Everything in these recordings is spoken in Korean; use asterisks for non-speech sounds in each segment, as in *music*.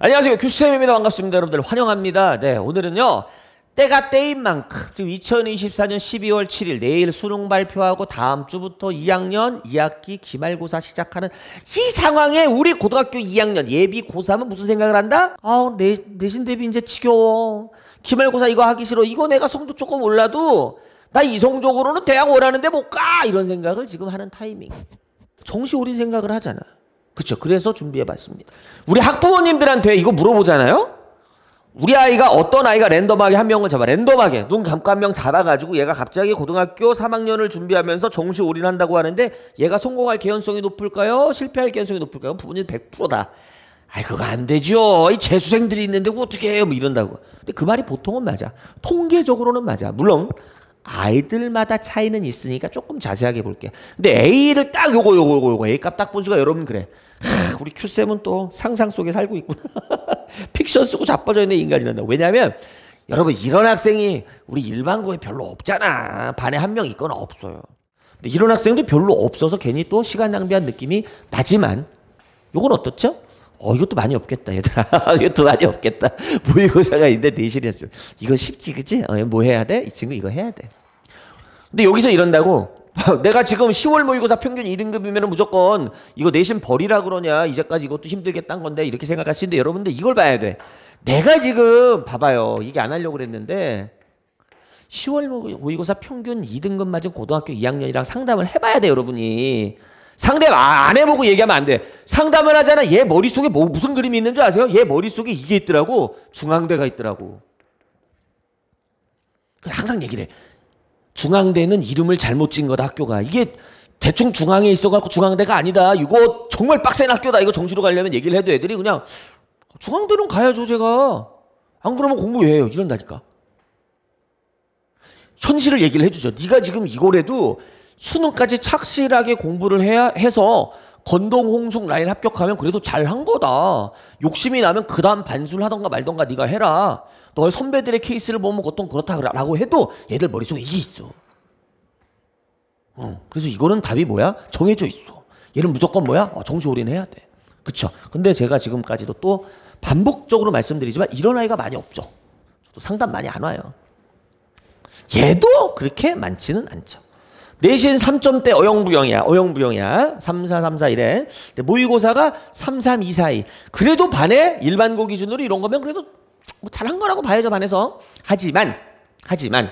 안녕하세요 교수쌤입니다 반갑습니다 여러분들 환영합니다 네 오늘은요 때가 때인 만큼 지금 2024년 12월 7일 내일 수능 발표하고 다음 주부터 2학년 2학기 기말고사 시작하는 이 상황에 우리 고등학교 2학년 예비 고3은 무슨 생각을 한다? 아우 내, 내신 대비 이제 지겨워 기말고사 이거 하기 싫어 이거 내가 성적 조금 올라도 나 이성적으로는 대학 원하는데 못 가 이런 생각을 지금 하는 타이밍 정시 우린 생각을 하잖아 그렇죠. 그래서 준비해 봤습니다. 우리 학부모님들한테 이거 물어보잖아요. 우리 아이가 어떤 아이가 랜덤하게 한 명을 잡아 랜덤하게 눈 감고 한 명 잡아가지고 얘가 갑자기 고등학교 3학년을 준비하면서 정시 올인한다고 하는데 얘가 성공할 개연성이 높을까요? 실패할 개연성이 높을까요? 부모님 100%다. 아이 그거 안 되죠. 이 재수생들이 있는데 어떻게 해요? 뭐 이런다고. 근데 그 말이 보통은 맞아. 통계적으로는 맞아. 물론 아이들마다 차이는 있으니까 조금 자세하게 볼게요. 근데 A를 딱 요거 요거 요거 요거 A 값 딱 본수가 여러분 그래. 하, 우리 Q7은 또 상상 속에 살고 있구나. *laughs* 픽션 쓰고 자빠져 있는 인간이란다. 왜냐하면 여러분 이런 학생이 우리 일반고에 별로 없잖아. 반에 한 명 있거나 없어요. 근데 이런 학생도 별로 없어서 괜히 또 시간 낭비한 느낌이 나지만 요건 어떻죠? 어, 이것도 많이 없겠다, 얘들아. *laughs* 이것도 많이 없겠다. 모의고사가 있는데 내실이었 네 이거 쉽지, 그치? 어, 뭐 해야 돼? 이 친구 이거 해야 돼. 근데 여기서 이런다고 *laughs* 내가 지금 10월 모의고사 평균 1등급이면 무조건 이거 내신 버리라 그러냐 이제까지 이것도 힘들겠단 건데 이렇게 생각하시는데 여러분들 이걸 봐야 돼 내가 지금 봐봐요 이게 안 하려고 그랬는데 10월 모의고사 평균 2등급 맞은 고등학교 2학년이랑 상담을 해봐야 돼 여러분이 상담 대안 아, 해보고 얘기하면 안 돼. 상담을 하잖아. 얘 머릿속에 뭐, 무슨 그림이 있는 줄 아세요? 얘 머릿속에 이게 있더라고. 중앙대가 있더라고. 항상 얘기를 해. 중앙대는 이름을 잘못 지은 거다, 학교가. 이게 대충 중앙에 있어갖고 중앙대가 아니다. 이거 정말 빡센 학교다. 이거 정시로 가려면 얘기를 해도 애들이 그냥 중앙대는 가야죠, 제가. 안 그러면 공부 왜 해요? 이런다니까. 현실을 얘기를 해주죠. 네가 지금 이거래도 수능까지 착실하게 공부를 해야 해서 건동 홍숙 라인 합격하면 그래도 잘 한 거다. 욕심이 나면 그다음 반수를 하던가 말던가 네가 해라. 너의 선배들의 케이스를 보면 보통 그렇다라고 해도 얘들 머릿속에 이게 있어. 어, 그래서 이거는 답이 뭐야? 정해져 있어. 얘는 무조건 뭐야? 어, 정시 올인 해야 돼. 그쵸? 근데 제가 지금까지도 또 반복적으로 말씀드리지만 이런 아이가 많이 없죠. 저도 상담 많이 안 와요. 얘도 그렇게 많지는 않죠. 내신 3점대 어영부영이야. 어영부영이야. 3434 이래. 모의고사가 33242. 그래도 반에 일반고 기준으로 이런 거면 그래도 뭐 잘한 거라고 봐야죠, 반에서. 하지만 하지만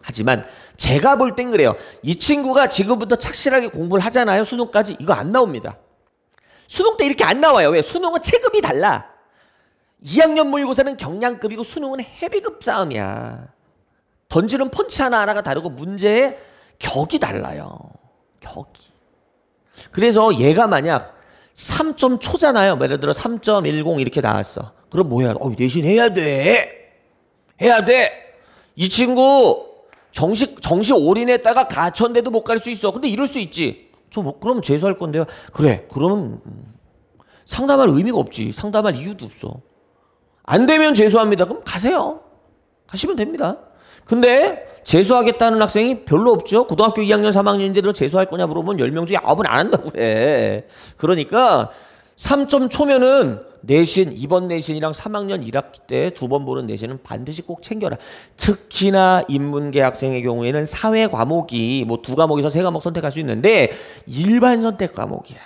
하지만 제가 볼 땐 그래요. 이 친구가 지금부터 착실하게 공부를 하잖아요. 수능까지 이거 안 나옵니다. 수능 때 이렇게 안 나와요. 왜? 수능은 체급이 달라. 2학년 모의고사는 경량급이고 수능은 헤비급 싸움이야. 던지는 펀치 하나하나가 다르고 문제의 격이 달라요. 격이. 그래서 얘가 만약 3점 초잖아요. 뭐 예를 들어 3.10 이렇게 나왔어. 그럼 뭐 해야 돼? 어, 대신 해야 돼. 해야 돼. 이 친구 정식 정식 올인했다가 가천대도 못 갈 수 있어. 근데 이럴 수 있지. 저 뭐, 그럼 재수할 건데요. 그래. 그럼 상담할 의미가 없지. 상담할 이유도 없어. 안 되면 재수합니다. 그럼 가세요. 가시면 됩니다. 근데 재수하겠다는 학생이 별로 없죠. 고등학교 2학년, 3학년인데도 재수할 거냐 물어보면 10명 중에 9은 안 한다고 그래. 그러니까 3점 초면은 내신, 이번 내신이랑 3학년 1학기 때 두 번 보는 내신은 반드시 꼭 챙겨라. 특히나 인문계 학생의 경우에는 사회 과목이 뭐 두 과목에서 세 과목 선택할 수 있는데 일반 선택 과목이야.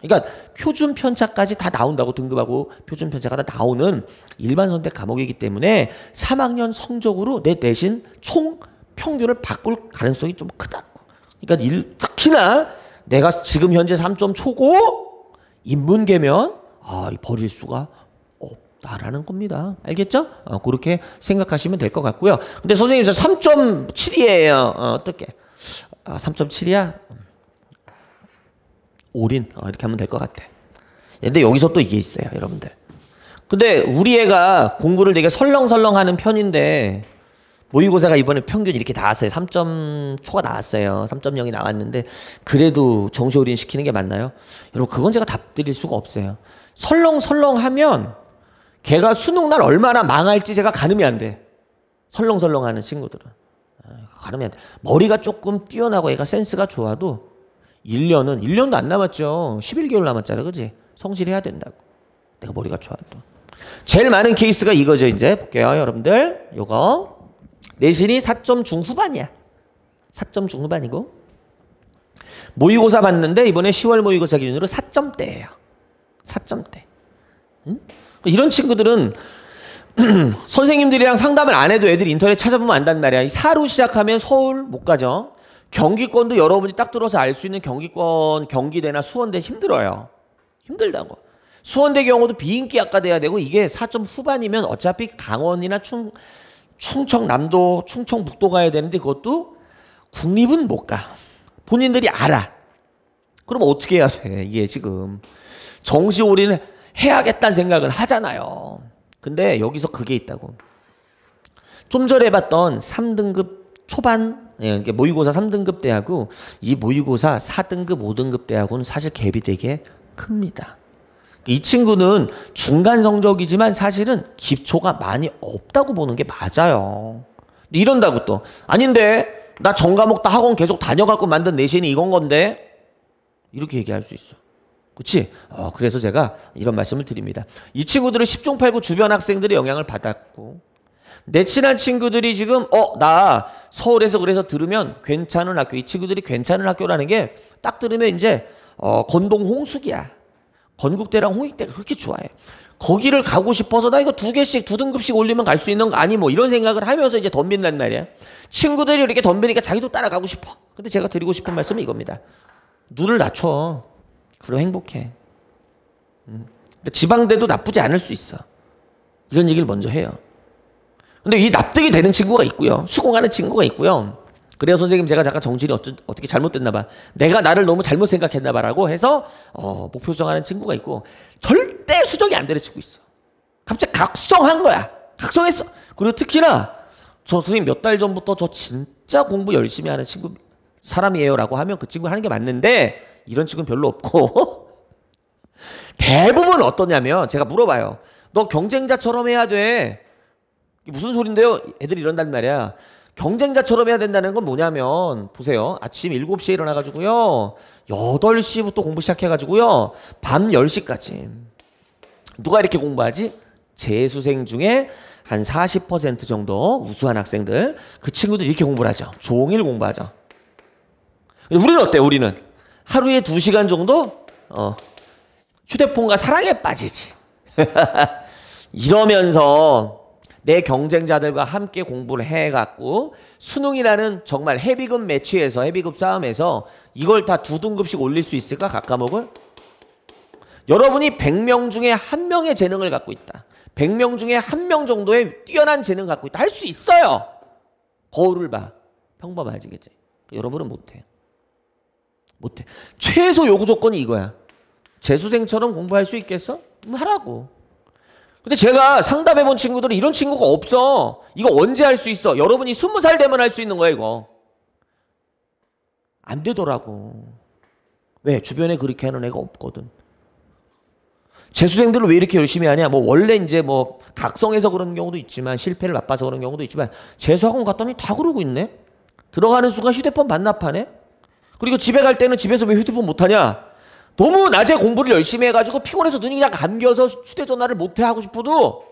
그러니까 표준 편차까지 다 나온다고 등급하고 표준 편차가 다 나오는 일반 선택 과목이기 때문에 3학년 성적으로 내 대신 총 평균을 바꿀 가능성이 좀 크다. 그러니까 일, 특히나 내가 지금 현재 3점 초고 인문계면 아, 버릴 수가 없다라는 겁니다. 알겠죠? 어, 그렇게 생각하시면 될 것 같고요. 근데 선생님 저 3.7이에요. 어, 어떻게? 아, 3.7이야? 올인 어, 이렇게 하면 될 것 같아. 근데 여기서 또 이게 있어요, 여러분들. 근데 우리 애가 공부를 되게 설렁설렁 하는 편인데 모의고사가 이번에 평균 이렇게 나왔어요. 3점 초가 나왔어요. 3.0이 나왔는데 그래도 정시 올인 시키는 게 맞나요? 여러분 그건 제가 답 드릴 수가 없어요. 설렁설렁하면 걔가 수능 날 얼마나 망할지 제가 가늠이 안 돼. 설렁설렁하는 친구들은 아, 가늠이 안 돼. 머리가 조금 뛰어나고 애가 센스가 좋아도 1년은 1년도 안 남았죠. 11개월 남았잖아. 그지 성실해야 된다고. 내가 머리가 좋아도. 제일 많은 케이스가 이거죠. 이제 볼게요. 여러분들. 요거. 내신이 4점 중후반이야. 4점 중후반이고. 모의고사 봤는데 이번에 10월 모의고사 기준으로 4점대예요. 4점대. 응? 그러니까 이런 친구들은 *clears throat* 선생님들이랑 상담을 안 해도 애들이 인터넷 찾아보면 안단 말이야. 4로 시작하면 서울 못 가죠. 경기권도 여러분이 딱 들어서 알 수 있는 경기권 경기대나 수원대 힘들어요. 힘들다고. 수원대 경우도 비인기 아까 돼야 되고 이게 4점 후반이면 어차피 강원이나 충 충청남도, 충청북도 가야 되는데 그것도 국립은 못 가. 본인들이 알아. 그럼 어떻게 해야 돼? 이게 지금 정시 올인을 해야겠다는 생각을 하잖아요. 근데 여기서 그게 있다고. 좀 전에 봤던 3등급 초반 예, 모의고사 3등급 대하고이 모의고사 4등급, 5등급 대하고는 사실 갭이 되게 큽니다. 이 친구는 중간 성적이지만 사실은 기초가 많이 없다고 보는 게 맞아요. 이런다고 또 아닌데 나 전과목 다 학원 계속 다녀갖고 만든 내신이 이건 건데 이렇게 얘기할 수 있어. 그치? 어, 그래서 제가 이런 말씀을 드립니다. 이 친구들은 10종 8구 주변 학생들의 영향을 받았고 내 친한 친구들이 지금 어 나 서울에서 그래서 들으면 괜찮은 학교 이 친구들이 괜찮은 학교라는 게 딱 들으면 이제 어 건동 홍숙이야 건국대랑 홍익대가 그렇게 좋아해 거기를 가고 싶어서 나 이거 두 개씩 두 등급씩 올리면 갈 수 있는 거 아니 뭐 이런 생각을 하면서 이제 덤빈단 말이야 친구들이 이렇게 덤비니까 자기도 따라가고 싶어 근데 제가 드리고 싶은 말씀은 이겁니다 눈을 낮춰 그럼 행복해 음. 지방대도 나쁘지 않을 수 있어 이런 얘기를 먼저 해요 근데 이 납득이 되는 친구가 있고요. 수긍하는 친구가 있고요. 그래서 선생님 제가 잠깐 정신이 어쩌, 어떻게 잘못됐나 봐 내가 나를 너무 잘못 생각했나 봐라고 해서 어, 목표 정하는 친구가 있고 절대 수정이 안 되는 친구 있어 갑자기 각성한 거야 각성했어 그리고 특히나 저 선생님 몇 달 전부터 저 진짜 공부 열심히 하는 친구 사람이에요 라고 하면 그 친구 하는 게 맞는데 이런 친구는 별로 없고 *laughs* 대부분 어떠냐면 제가 물어봐요 너 경쟁자처럼 해야 돼 무슨 소린데요? 애들이 이런단 말이야. 경쟁자처럼 해야 된다는 건 뭐냐면 보세요. 아침 7시에 일어나 가지고요. 8시부터 공부 시작해 가지고요. 밤 10시까지. 누가 이렇게 공부하지? 재수생 중에 한 40% 정도 우수한 학생들. 그 친구들 이렇게 공부를 하죠. 종일 공부하죠. 우리는 어때? 우리는 하루에 2시간 정도 어, 휴대폰과 사랑에 빠지지. *laughs* 이러면서 내 경쟁자들과 함께 공부를 해갖고 수능이라는 정말 헤비급 매치에서 헤비급 싸움에서 이걸 다 두 등급씩 올릴 수 있을까 각 과목을? 여러분이 100명 중에 한 명의 재능을 갖고 있다. 100명 중에 한 명 정도의 뛰어난 재능을 갖고 있다. 할 수 있어요. 거울을 봐. 평범하지 그지? 여러분은 못해. 못해. 최소 요구 조건이 이거야. 재수생처럼 공부할 수 있겠어? 하라고. 근데 제가 상담해 본 친구들은 이런 친구가 없어. 이거 언제 할 수 있어? 여러분이 스무 살 되면 할 수 있는 거야, 이거. 안 되더라고. 왜? 주변에 그렇게 하는 애가 없거든. 재수생들은 왜 이렇게 열심히 하냐? 뭐 원래 이제 뭐 각성해서 그런 경우도 있지만 실패를 맛봐서 그런 경우도 있지만 재수학원 갔더니 다 그러고 있네. 들어가는 순간 휴대폰 반납하네. 그리고 집에 갈 때는 집에서 왜 휴대폰 못 하냐? 너무 낮에 공부를 열심히 해가지고 피곤해서 눈이 그냥 감겨서 휴대전화를 못해 하고 싶어도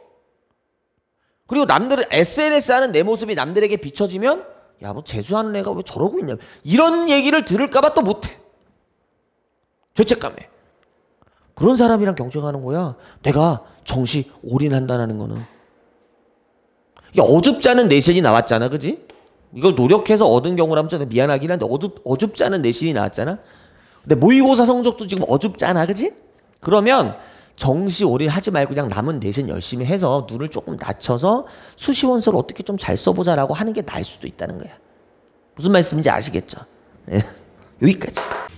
그리고 남들은 SNS 하는 내 모습이 남들에게 비춰지면 야 뭐 재수하는 애가 왜 저러고 있냐 이런 얘기를 들을까봐 또 못해 죄책감에 그런 사람이랑 경쟁하는 거야 내가 정시 올인한다는 거는 이게 어줍잖은 내신이 나왔잖아 그지 이걸 노력해서 얻은 경우라면 미안하긴 한데 어둡, 어줍잖은 내신이 나왔잖아 근데 모의고사 성적도 지금 어줍잖아, 그지? 그러면 정시 오리 하지 말고 그냥 남은 대신 열심히 해서 눈을 조금 낮춰서 수시 원서를 어떻게 좀 잘 써보자라고 하는 게 나을 수도 있다는 거야. 무슨 말씀인지 아시겠죠? 예. *laughs* 여기까지.